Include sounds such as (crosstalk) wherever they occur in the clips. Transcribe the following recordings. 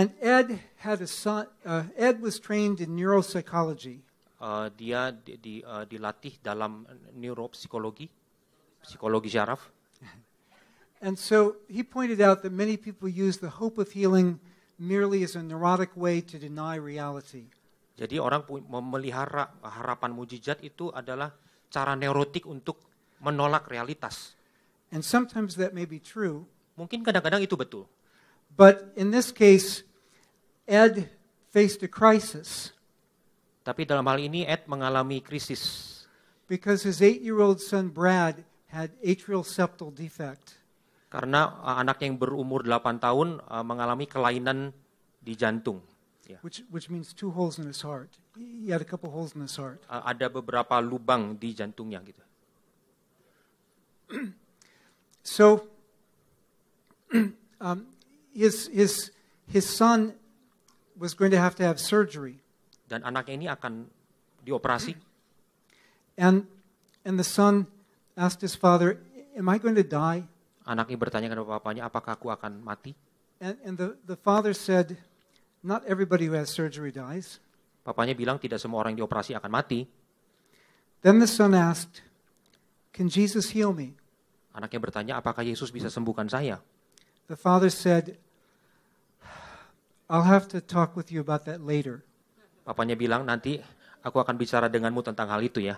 And Ed had a son. Uh, Ed was trained in neuropsychology. Uh, dia di, di, uh, dilatih dalam neuropsikologi, psikologi syaraf. And so he pointed out that many people use the hope of healing merely as a neurotic way to deny reality. Jadi orang memelihara harapan mujizat itu adalah cara neurotik untuk menolak realitas. And sometimes that may be true. Mungkin kadang-kadang itu betul. But in this case, Ed faced a crisis. Tapi dalam hal ini Ed mengalami krisis. Because his eight-year-old son Brad had atrial septal defect. Karena uh, anak yang berumur 8 tahun uh, mengalami kelainan di jantung. Yeah. Which, which means two holes in his heart. He had a couple holes in his heart. Uh, ada beberapa lubang di jantungnya gitu. so (clears throat) um, his his his son was going to have to have surgery. Dan anaknya ini akan dioperasi. And and the son asked his father, "Am I going to die?" Anaknya bertanya kepada bapaknya, "Apakah aku akan mati?" And, and the the father said, "Not everybody who has surgery dies." Papanya bilang tidak semua orang yang dioperasi akan mati. Then the son asked, "Can Jesus heal me?" Anaknya bertanya, "Apakah Yesus bisa sembuhkan saya?" The father said, I'll have to talk with you about that later. Papanya bilang nanti aku akan bicara denganmu tentang hal itu ya.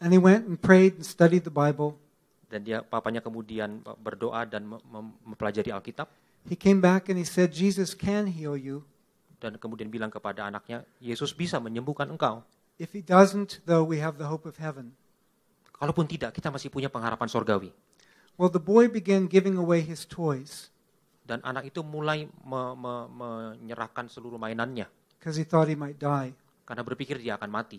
And he went and prayed and studied the Bible. Dan dia papanya kemudian berdoa dan mempelajari Alkitab. He came back and he said Jesus can heal you. Dan kemudian bilang kepada anaknya, Yesus bisa menyembuhkan engkau. If he doesn't though we have the hope of heaven. Kalaupun tidak, kita masih punya pengharapan sorgawi. Well, the boy began giving away his toys. Dan anak itu mulai me, me, menyerahkan seluruh mainannya. he thought he might die. Karena berpikir dia akan mati.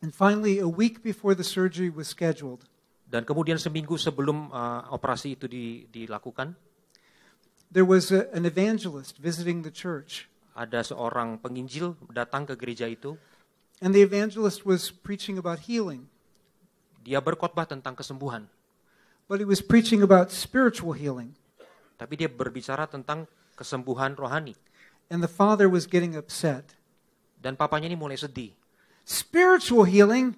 And finally, a week before the surgery was scheduled. Dan kemudian seminggu sebelum uh, operasi itu di, dilakukan. There was a, an evangelist visiting the church. Ada seorang penginjil datang ke gereja itu. And the evangelist was preaching about healing. Dia berkhotbah tentang kesembuhan. But he was preaching about spiritual healing. Tapi dia berbicara tentang kesembuhan rohani. And the father was getting upset. Dan papanya ini mulai sedih. Spiritual healing.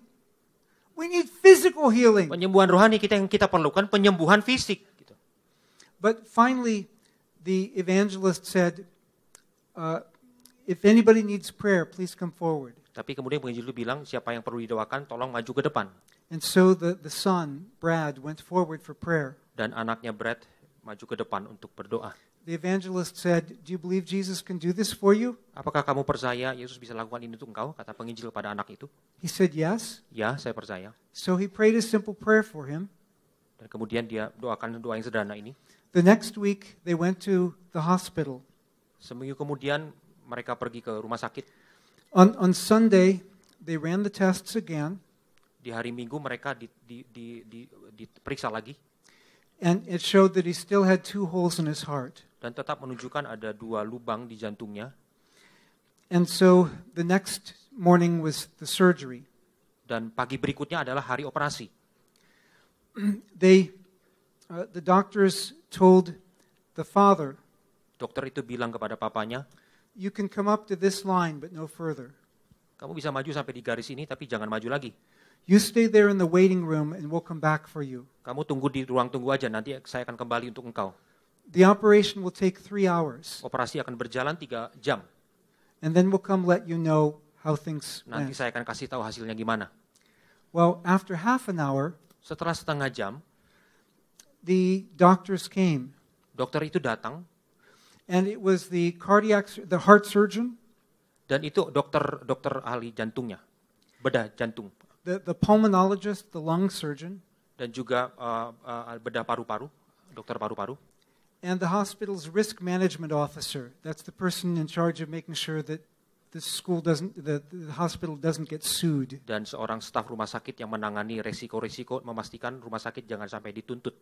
We need physical healing. Penyembuhan rohani kita yang kita perlukan penyembuhan fisik. Gitu. But finally, the evangelist said, uh, "If anybody needs prayer, please come forward." Tapi kemudian penginjil itu bilang, siapa yang perlu didoakan, tolong maju ke depan. And so the, the son, Brad, went forward for prayer. Dan anaknya Brad maju ke depan untuk berdoa. The evangelist said, "Do you believe Jesus can do this for you?" Apakah kamu percaya Yesus bisa lakukan ini untuk engkau? Kata penginjil pada anak itu. He said, "Yes." Ya, saya percaya. So he prayed a simple prayer for him. Dan kemudian dia doakan doa yang sederhana ini. The next week they went to the hospital. Seminggu kemudian mereka pergi ke rumah sakit. On on Sunday they ran the tests again. Di hari Minggu mereka di, di, di, di, diperiksa lagi. And it showed that he still had two holes in his heart. Dan tetap menunjukkan ada dua lubang di jantungnya. And so the next morning was the surgery. Dan pagi berikutnya adalah hari operasi. (clears throat) They, uh, the doctors told the father. Dokter itu bilang kepada papanya. You can come up to this line, but no further. Kamu bisa maju sampai di garis ini, tapi jangan maju lagi. You stay there in the waiting room and we'll come back for you. Kamu tunggu di ruang tunggu aja, nanti saya akan kembali untuk engkau. The operation will take three hours. Operasi akan berjalan tiga jam. And then we'll come let you know how things Nanti went. saya akan kasih tahu hasilnya gimana. Well, after half an hour, setelah setengah jam, the doctors came. Dokter itu datang. And it was the cardiac, the heart surgeon. Dan itu dokter dokter ahli jantungnya, bedah jantung. the, the pulmonologist, the lung surgeon, dan juga uh, uh, bedah paru-paru, dokter paru-paru. And the hospital's risk management officer. That's the person in charge of making sure that the school doesn't, the, the hospital doesn't get sued. Dan seorang staf rumah sakit yang menangani resiko-resiko memastikan rumah sakit jangan sampai dituntut.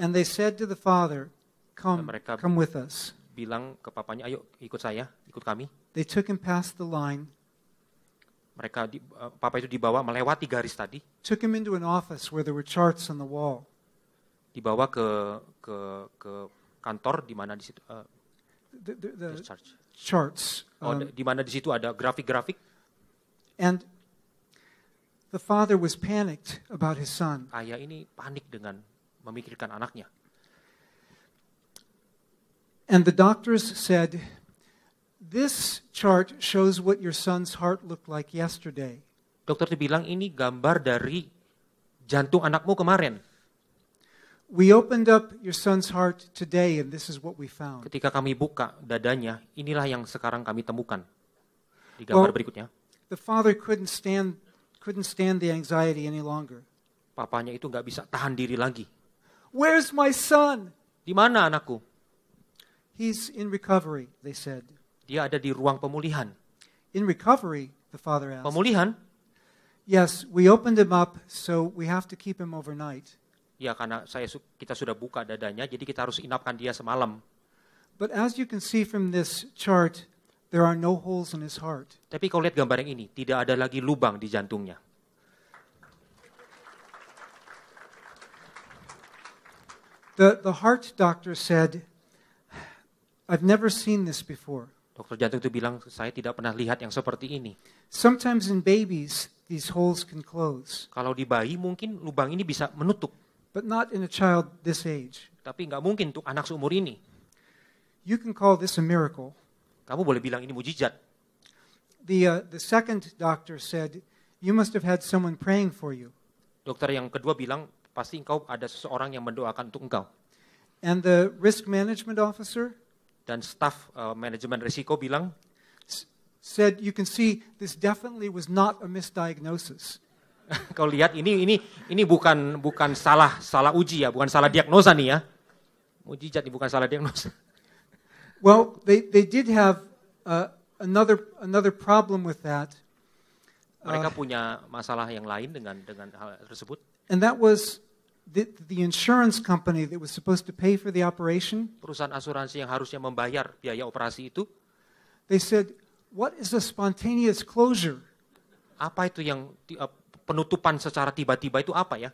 And they said to the father, "Come, come with us." Bilang ke papanya, "Ayo ikut saya, ikut kami." They took him past the line. mereka di, uh, papa itu dibawa melewati garis tadi. Took him into an office where there were charts on the wall. Dibawa ke ke ke kantor di mana di situ uh, the, the, the the charts. Oh, um, oh, di mana di situ ada grafik-grafik. And the father was panicked about his son. Ayah ini panik dengan memikirkan anaknya. And the doctors said, this chart shows what your son's heart looked like yesterday. Dokter dibilang ini gambar dari jantung anakmu kemarin. We opened up your son's heart today and this is what we found. Ketika kami buka dadanya, inilah yang sekarang kami temukan. Di gambar well, berikutnya. The father couldn't stand couldn't stand the anxiety any longer. Papanya itu nggak bisa tahan diri lagi. Where's my son? Di mana anakku? He's in recovery, they said. Dia ada di ruang pemulihan. In recovery, the father asked. Pemulihan? Yes, we opened him up, so we have to keep him overnight. Ya, karena saya kita sudah buka dadanya, jadi kita harus inapkan dia semalam. But as you can see from this chart, there are no holes in his heart. Tapi kalau lihat gambar yang ini, tidak ada lagi lubang di jantungnya. The, the heart doctor said, I've never seen this before. Dokter jantung itu bilang saya tidak pernah lihat yang seperti ini. Sometimes in babies these holes can close. Kalau di bayi mungkin lubang ini bisa menutup. But not in a child this age. Tapi nggak mungkin untuk anak seumur ini. You can call this a miracle. Kamu boleh bilang ini mujizat. The uh, the second doctor said you must have had someone praying for you. Dokter yang kedua bilang pasti engkau ada seseorang yang mendoakan untuk engkau. And the risk management officer dan staff uh, manajemen risiko bilang said you can see this definitely was not a misdiagnosis. (laughs) Kau lihat ini ini ini bukan bukan salah salah uji ya, bukan salah diagnosa nih ya. Mujizat ini bukan salah diagnosa. (laughs) Well, they they did have uh, another another problem with that. Mereka uh, punya masalah yang lain dengan dengan hal tersebut. And that was the, the insurance company that was supposed to pay for the operation, perusahaan asuransi yang harusnya membayar biaya operasi itu, they said, what is a spontaneous closure? Apa itu yang uh, penutupan secara tiba-tiba itu apa ya?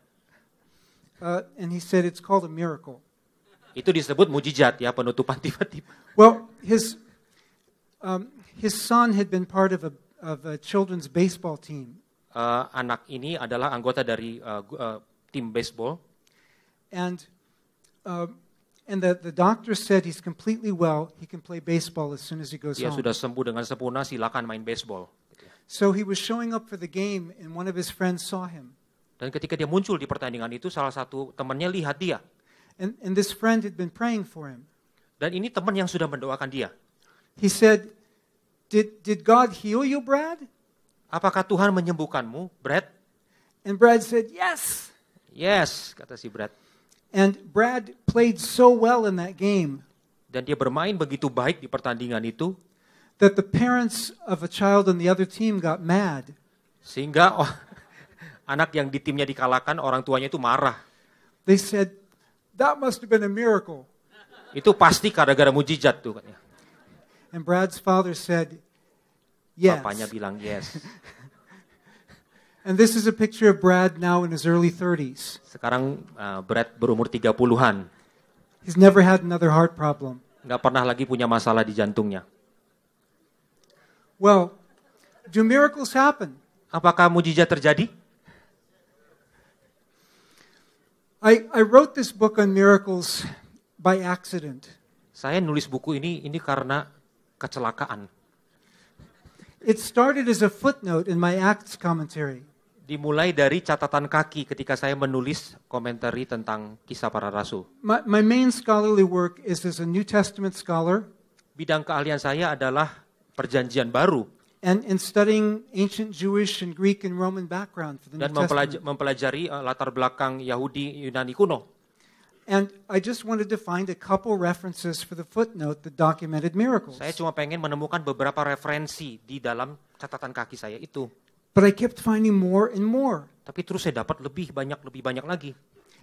Uh, and he said it's called a miracle. Itu disebut mujizat ya, penutupan (laughs) tiba-tiba. Well, his um, his son had been part of a of a children's baseball team. Uh, anak ini adalah anggota dari uh, uh, tim baseball. And, uh, and the, the doctor said he's completely well. He can play baseball as soon as he goes Dia home. sudah sembuh dengan sempurna, silakan main baseball. Gitu ya. So he was showing up for the game and one of his friends saw him. Dan ketika dia muncul di pertandingan itu, salah satu temannya lihat dia. And, and this friend had been praying for him. Dan ini teman yang sudah mendoakan dia. He said, did, did God heal you, Brad? Apakah Tuhan menyembuhkanmu, Brad? And Brad said, yes. Yes, kata si Brad. And Brad played so well in that game. Dan dia bermain begitu baik di pertandingan itu. That the parents of a child on the other team got mad. Sehingga oh, (laughs) anak yang di timnya dikalahkan orang tuanya itu marah. They said that must have been a miracle. Itu pasti gara-gara mujizat tuh katanya. And Brad's father said, yes. Bapaknya bilang yes. (laughs) And this is a picture of Brad now in his early 30s. Sekarang uh, Brad berumur 30-an. He's never had another heart problem. Enggak pernah lagi punya masalah di jantungnya. Well, do miracles happen? Apakah mujizat terjadi? I, I wrote this book on miracles by accident. Saya nulis buku ini ini karena kecelakaan. It started as a footnote in my Acts commentary dimulai dari catatan kaki ketika saya menulis komentari tentang kisah para rasul. My, my main scholarly work is as a New Testament scholar. Bidang keahlian saya adalah perjanjian baru. And in studying ancient Jewish and Greek and Roman background for the Dan New Testament. Dan mempelajari uh, latar belakang Yahudi Yunani kuno. And I just wanted to find a couple references for the footnote that documented miracles. Saya cuma pengen menemukan beberapa referensi di dalam catatan kaki saya itu. But I kept finding more and more. Tapi terus saya dapat lebih banyak, lebih banyak lagi.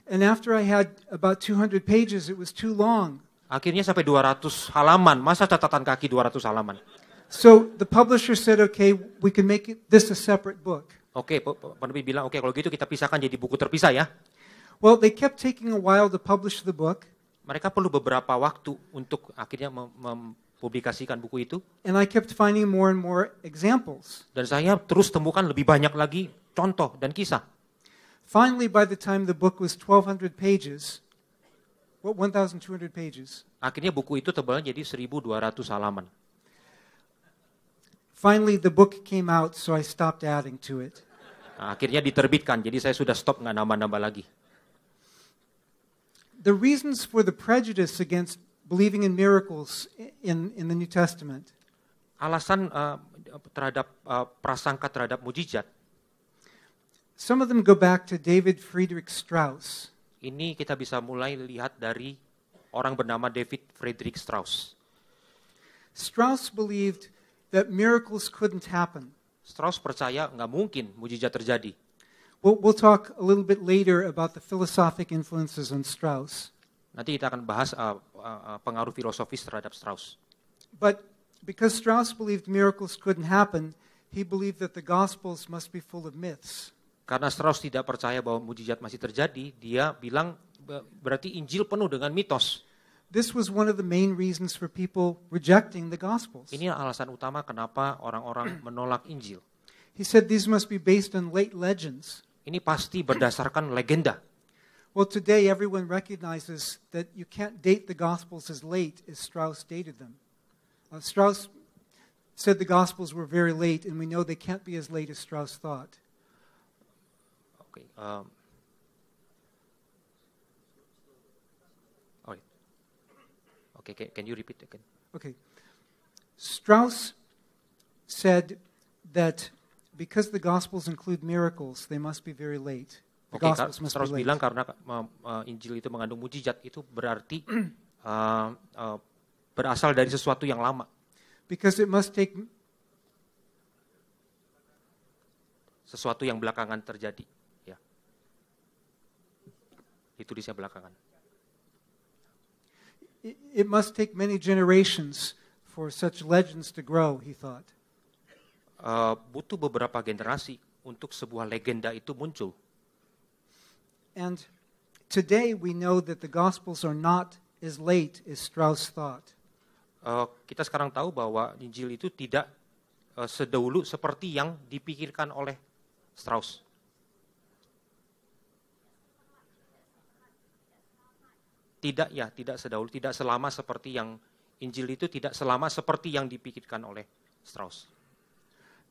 And after I had about 200 pages, it was too long. Akhirnya sampai 200 halaman. Masa catatan kaki 200 halaman? So the publisher said, okay, we can make it, this a separate book. Oke, okay, penerbit bilang, oke okay, kalau gitu kita pisahkan jadi buku terpisah ya. Well, they kept taking a while to publish the book. Mereka perlu beberapa waktu untuk akhirnya mem- mem- publikasikan buku itu. And I kept finding more and more examples. Dan saya terus temukan lebih banyak lagi contoh dan kisah. Finally, by the time the book was 1,200 pages, what 1,200 pages? Akhirnya buku itu tebalnya jadi 1.200 halaman. Finally, the book came out, so I stopped adding to it. Nah, akhirnya diterbitkan, jadi saya sudah stop nggak nama-nama lagi. The reasons for the prejudice against believing in miracles in, in the New Testament. Alasan uh, terhadap uh, prasangka terhadap mujizat. Some of them go back to David Friedrich Strauss. Ini kita bisa mulai lihat dari orang bernama David Friedrich Strauss. Strauss believed that miracles couldn't happen. Strauss percaya nggak mungkin mujizat terjadi. We'll, we'll talk a little bit later about the philosophic influences on Strauss. Nanti kita akan bahas uh, Eh, eh, pengaruh filosofis terhadap Strauss. But because Strauss believed miracles couldn't happen, he believed that the gospels must be full of myths. Karena Strauss tidak percaya bahwa mujizat masih terjadi, dia bilang berarti Injil penuh dengan mitos. This was one of the main reasons for people rejecting the gospels. Ini alasan utama kenapa orang-orang (clears throat) menolak Injil. He said these must be based on late legends. Ini pasti berdasarkan legenda. Well, today everyone recognizes that you can't date the Gospels as late as Strauss dated them. Uh, Strauss said the Gospels were very late, and we know they can't be as late as Strauss thought. Okay. Um. All right. Okay, can, can you repeat again? Okay. Strauss said that because the Gospels include miracles, they must be very late. Oke, okay, bilang karena uh, Injil itu mengandung mujizat itu berarti uh, uh, berasal dari sesuatu yang lama. Because it must take sesuatu yang belakangan terjadi, ya. Itu disebut belakangan. It must take many generations for such legends to grow, he thought. Uh, butuh beberapa generasi untuk sebuah legenda itu muncul. And today we know that the Gospels are not as late as Strauss thought. Uh, kita sekarang tahu bahwa Injil itu tidak uh, sedahulu seperti yang dipikirkan oleh Strauss. Tidak ya, tidak sedahulu, tidak selama seperti yang Injil itu tidak selama seperti yang dipikirkan oleh Strauss.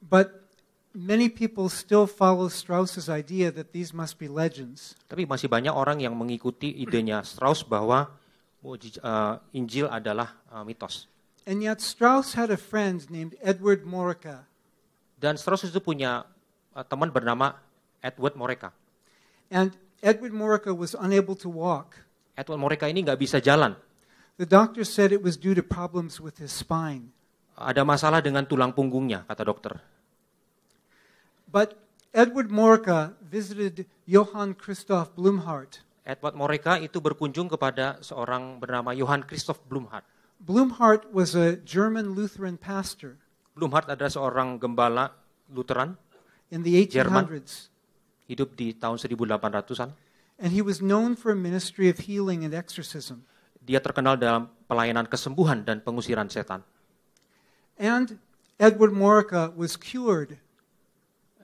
But many people still follow Strauss's idea that these must be legends. Tapi masih banyak orang yang mengikuti idenya Strauss bahwa uh, Injil adalah uh, mitos. And yet Strauss had a friend named Edward Morika. Dan Strauss itu punya uh, teman bernama Edward Morica. And Edward Morica was unable to walk. Edward Morica ini nggak bisa jalan. The doctor said it was due to problems with his spine. Ada masalah dengan tulang punggungnya, kata dokter. But Edward Morica visited Johann Christoph Blumhardt. Edward Morica itu berkunjung kepada seorang bernama Johann Christoph Blumhardt. Blumhardt was a German Lutheran pastor. Blumhardt adalah seorang gembala Lutheran in the 1800s. Jerman, hidup di tahun 1800-an. And he was known for a ministry of healing and exorcism. Dia terkenal dalam pelayanan kesembuhan dan pengusiran setan. And Edward Morica was cured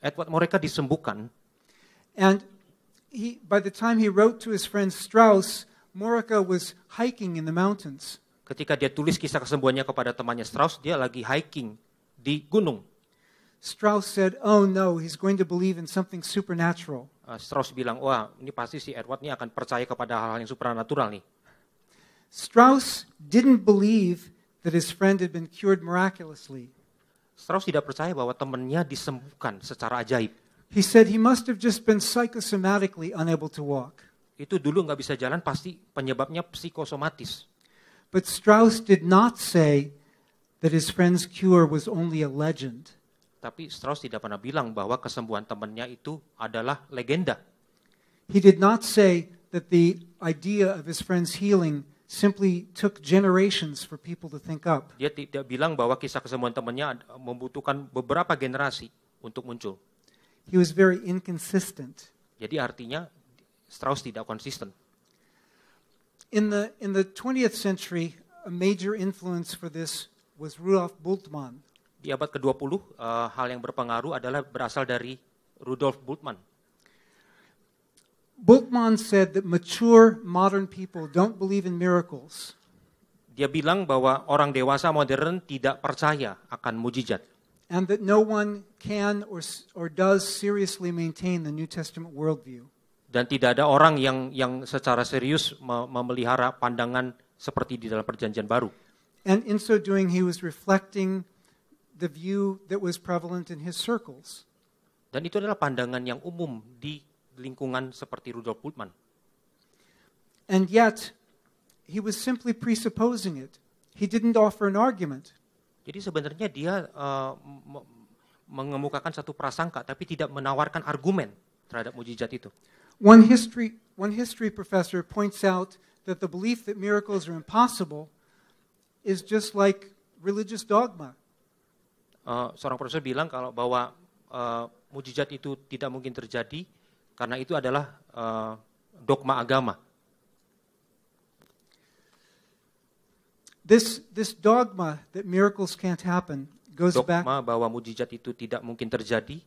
Edward Moreca disembuhkan. And he, by the time he wrote to his friend Strauss, Morica was hiking in the mountains. Ketika dia tulis kisah kesembuhannya kepada temannya Strauss, dia lagi hiking di gunung. Strauss said, "Oh no, he's going to believe in something supernatural." Uh, Strauss bilang, "Wah, ini pasti si Edward ini akan percaya kepada hal-hal yang supernatural nih." Strauss didn't believe that his friend had been cured miraculously. Strauss tidak percaya bahwa temannya disembuhkan secara ajaib. He said he must have just been psychosomatically unable to walk. Itu dulu nggak bisa jalan pasti penyebabnya psikosomatis. But Strauss did not say that his friend's cure was only a legend. Tapi Strauss tidak pernah bilang bahwa kesembuhan temannya itu adalah legenda. He did not say that the idea of his friend's healing simply took generations for people to think up. Dia tidak bilang bahwa kisah kesemuan temannya membutuhkan beberapa generasi untuk muncul. He was very inconsistent. Jadi artinya Strauss tidak konsisten. In the in the 20th century, a major influence for this was Rudolf Bultmann. Di abad ke-20, uh, eh, hal yang berpengaruh adalah berasal dari Rudolf Bultmann. Bookman said that mature modern people don't believe in miracles. Dia bilang bahwa orang dewasa modern tidak percaya akan mujizat. And that no one can or, or does seriously maintain the New Testament worldview. Dan tidak ada orang yang yang secara serius memelihara pandangan seperti di dalam perjanjian baru. And in so doing he was reflecting the view that was prevalent in his circles. Dan itu adalah pandangan yang umum di lingkungan seperti Rudolf Bultmann. And yet, he was simply presupposing it. He didn't offer an argument. Jadi sebenarnya dia uh, mengemukakan satu prasangka tapi tidak menawarkan argumen terhadap mujizat itu. One history one history professor points out that the belief that miracles are impossible is just like religious dogma. Uh, seorang profesor bilang kalau bahwa uh, mujizat itu tidak mungkin terjadi karena itu adalah uh, dogma agama. This this dogma that miracles can't happen goes dogma back bahwa mujizat itu tidak mungkin terjadi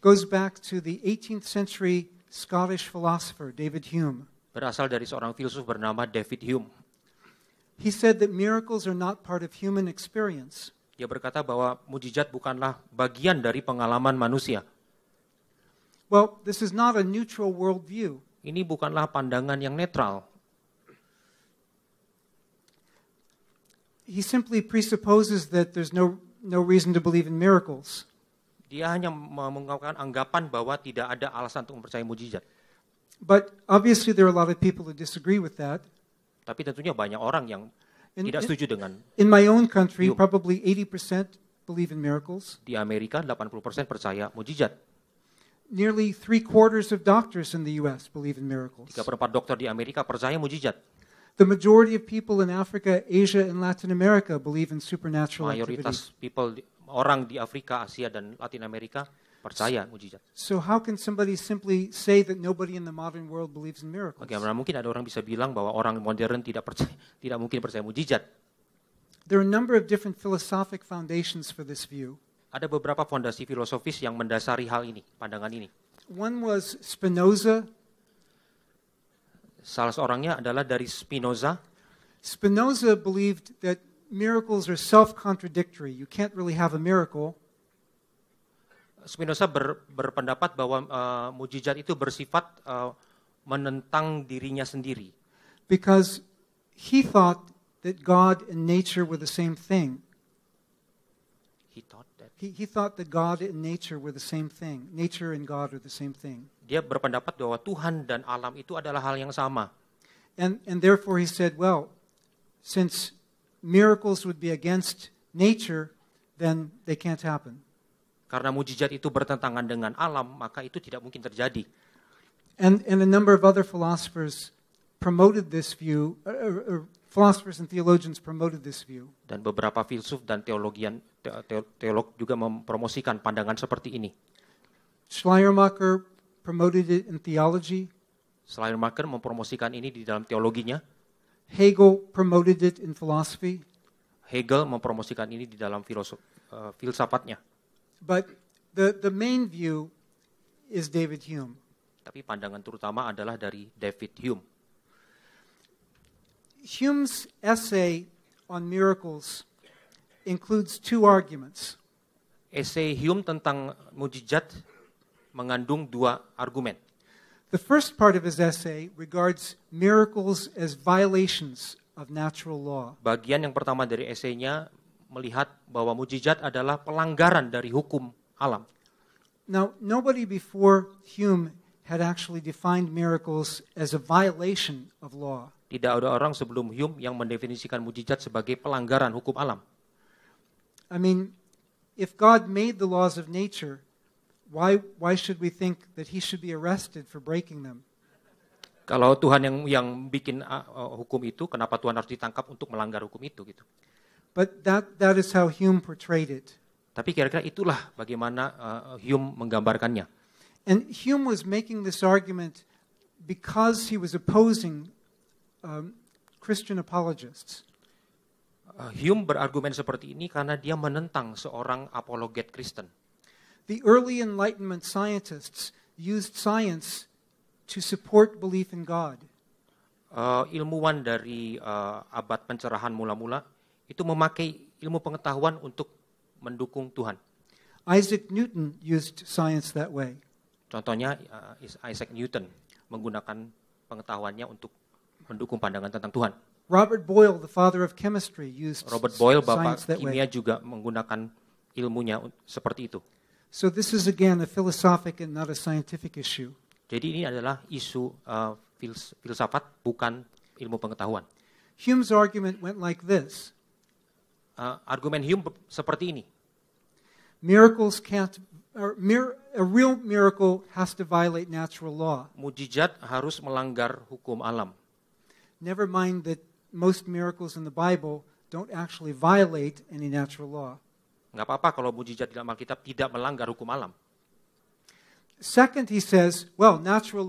goes back to the 18th century Scottish philosopher David Hume. Berasal dari seorang filsuf bernama David Hume. He said that miracles are not part of human experience. Dia berkata bahwa mujizat bukanlah bagian dari pengalaman manusia. Well, this is not a neutral worldview. Ini bukanlah pandangan yang netral. He simply presupposes that there's no no reason to believe in miracles. Dia hanya mengungkapkan anggapan bahwa tidak ada alasan untuk mempercayai mujizat. But obviously there are a lot of people who disagree with that. Tapi tentunya banyak orang yang in, tidak setuju dengan. In my own country, probably 80% believe in miracles. Di Amerika 80% percaya mujizat. nearly three quarters of doctors in the U.S. believe in miracles. Tiga perempat dokter di Amerika percaya mujizat. The majority of people in Africa, Asia, and Latin America believe in supernatural Mayoritas activities. people orang di Afrika, Asia, dan Latin Amerika percaya mujizat. So how can somebody simply say that nobody in the modern world believes in miracles? Bagaimana mungkin ada orang bisa bilang bahwa orang modern tidak percaya, tidak mungkin percaya mujizat? There are a number of different philosophic foundations for this view. Ada beberapa fondasi filosofis yang mendasari hal ini, pandangan ini. One was Spinoza. Salah seorangnya adalah dari Spinoza. Spinoza believed that miracles are self-contradictory. You can't really have a miracle. Spinoza ber, berpendapat bahwa uh, mujizat itu bersifat uh, menentang dirinya sendiri. Because he thought that God and nature were the same thing. He thought He, he thought that God and nature were the same thing. Nature and God are the same thing. Dia berpendapat bahwa Tuhan dan alam itu adalah hal yang sama. And, and therefore he said, well, since miracles would be against nature, then they can't happen. Karena mujizat itu bertentangan dengan alam, maka itu tidak mungkin terjadi. And, and a number of other philosophers promoted this view, or, uh, or uh, uh, Philosophers and theologians promoted this view. Dan beberapa filsuf dan teologian teolog juga mempromosikan pandangan seperti ini. Schleiermacher promoted it in theology. Schleiermacher mempromosikan ini di dalam teologinya. Hegel promoted it in philosophy. Hegel mempromosikan ini di dalam filosof, uh, filsafatnya. But the the main view is David Hume. Tapi pandangan terutama adalah dari David Hume. Hume's essay on miracles includes two arguments. Essay Hume tentang mujizat mengandung dua argumen. The first part of his essay regards miracles as violations of natural law. Bagian yang pertama dari esainya melihat bahwa mujizat adalah pelanggaran dari hukum alam. Now, nobody before Hume had actually defined miracles as a violation of law. Tidak ada orang sebelum Hume yang mendefinisikan mujizat sebagai pelanggaran hukum alam. I mean, if God made the laws of nature, why why should we think that he should be arrested for breaking them? Kalau Tuhan yang yang bikin uh, uh hukum itu, kenapa Tuhan harus ditangkap untuk melanggar hukum itu gitu? But that that is how Hume portrayed it. Tapi kira-kira itulah bagaimana uh, Hume menggambarkannya. And Hume was making this argument because he was opposing um, Christian apologists. Uh, Hume berargumen seperti ini karena dia menentang seorang apologet Kristen. The early Enlightenment scientists used science to support belief in God. Uh, ilmuwan dari uh, abad pencerahan mula-mula itu memakai ilmu pengetahuan untuk mendukung Tuhan. Isaac Newton used science that way. Contohnya uh, Isaac Newton menggunakan pengetahuannya untuk mendukung pandangan tentang Tuhan. Robert Boyle, the father of chemistry, used Robert Boyle, bapak kimia juga menggunakan ilmunya seperti itu. So this is again a philosophic and not a scientific issue. Jadi ini adalah isu uh, filsafat bukan ilmu pengetahuan. Hume's argument went like this. Uh, argumen Hume seperti ini. Miracles can't a real miracle has to violate natural law. Mujizat harus melanggar hukum alam. never mind that most miracles in the Bible don't actually violate any natural law. apa-apa kalau mujizat dalam Alkitab tidak melanggar hukum alam. Second, he says, well, natural